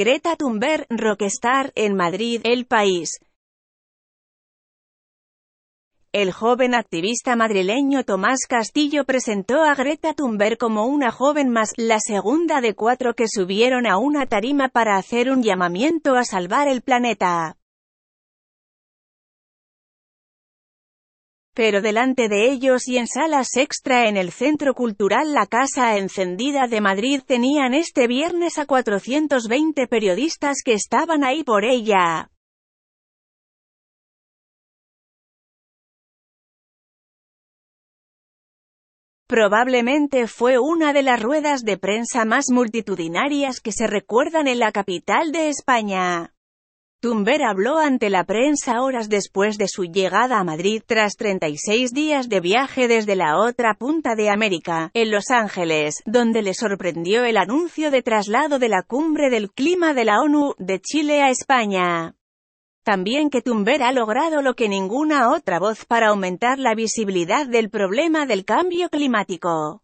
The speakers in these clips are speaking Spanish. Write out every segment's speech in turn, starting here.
Greta Thunberg, Rockstar, en Madrid, El País. El joven activista madrileño Tomás Castillo presentó a Greta Thunberg como una joven más, la segunda de cuatro que subieron a una tarima para hacer un llamamiento a salvar el planeta. Pero delante de ellos y en salas extra en el Centro Cultural La Casa Encendida de Madrid tenían este viernes a 420 periodistas que estaban ahí por ella. Probablemente fue una de las ruedas de prensa más multitudinarias que se recuerdan en la capital de España. Tumber habló ante la prensa horas después de su llegada a Madrid tras 36 días de viaje desde la otra punta de América, en Los Ángeles, donde le sorprendió el anuncio de traslado de la cumbre del clima de la ONU de Chile a España. También que Tumber ha logrado lo que ninguna otra voz para aumentar la visibilidad del problema del cambio climático.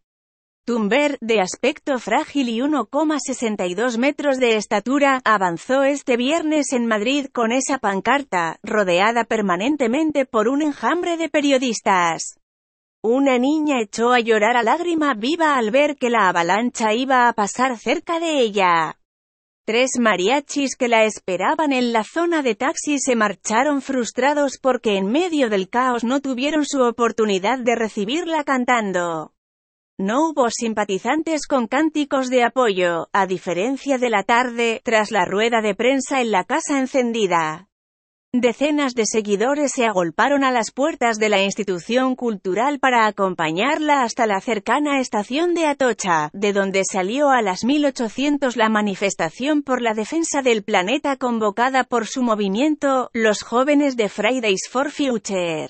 Tumber, de aspecto frágil y 1,62 metros de estatura, avanzó este viernes en Madrid con esa pancarta, rodeada permanentemente por un enjambre de periodistas. Una niña echó a llorar a lágrima viva al ver que la avalancha iba a pasar cerca de ella. Tres mariachis que la esperaban en la zona de taxi se marcharon frustrados porque en medio del caos no tuvieron su oportunidad de recibirla cantando. No hubo simpatizantes con cánticos de apoyo, a diferencia de la tarde, tras la rueda de prensa en la casa encendida. Decenas de seguidores se agolparon a las puertas de la institución cultural para acompañarla hasta la cercana estación de Atocha, de donde salió a las 1800 la manifestación por la defensa del planeta convocada por su movimiento, los jóvenes de Fridays for Future.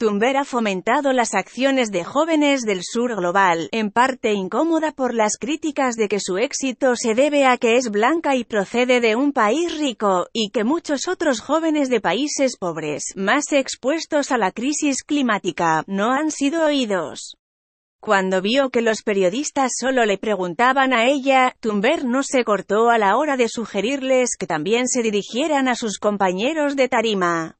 Tumber ha fomentado las acciones de jóvenes del sur global, en parte incómoda por las críticas de que su éxito se debe a que es blanca y procede de un país rico, y que muchos otros jóvenes de países pobres, más expuestos a la crisis climática, no han sido oídos. Cuando vio que los periodistas solo le preguntaban a ella, Tumber no se cortó a la hora de sugerirles que también se dirigieran a sus compañeros de tarima.